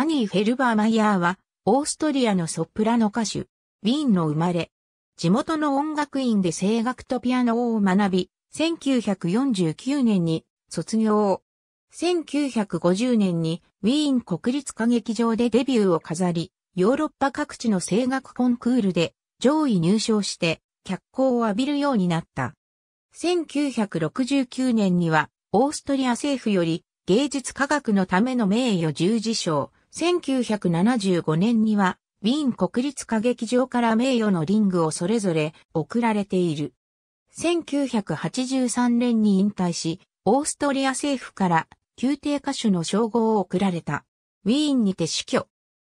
アニー・フェルバーマイヤーは、オーストリアのソプラノ歌手、ウィーンの生まれ。地元の音楽院で声楽とピアノを学び、1949年に卒業。1950年にウィーン国立歌劇場でデビューを飾り、ヨーロッパ各地の声楽コンクールで上位入賞して脚光を浴びるようになった。1969年にはオーストリア政府より芸術科学のための名誉十字章、1975年には、ウィーン国立歌劇場から名誉のリングをそれぞれ贈られている。1983年に引退し、オーストリア政府から宮廷歌手の称号を贈られた。ウィーンにて死去。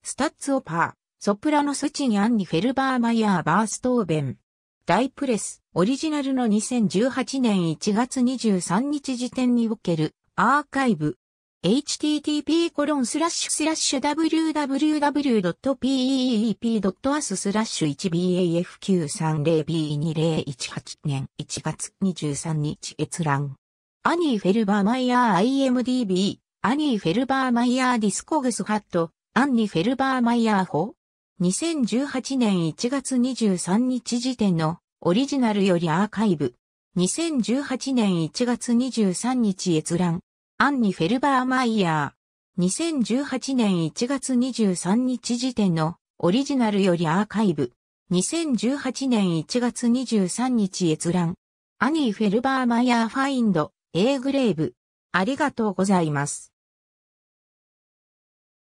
スタッツオパー、ソプラノスチンアンニ・フェルバーマイヤー・バーストーベン。大プレス、オリジナルの2018年1月23日時点におけるアーカイブ、http://www.peep.as スラッシュ 1baf930b2018 年1月23日閲覧。アニー・フェルバーマイヤー IMDB、アニー・フェルバーマイヤーディスコグスハット、アンニ・ー・フェルバーマイヤー法。2018年1月23日時点のオリジナルよりアーカイブ。2018年1月23日閲覧。アンニ・フェルバーマイヤー。2018年1月23日時点のオリジナルよりアーカイブ。2018年1月23日閲覧。アニー・フェルバーマイヤー・ファインド、A グレーブ。ありがとうございます。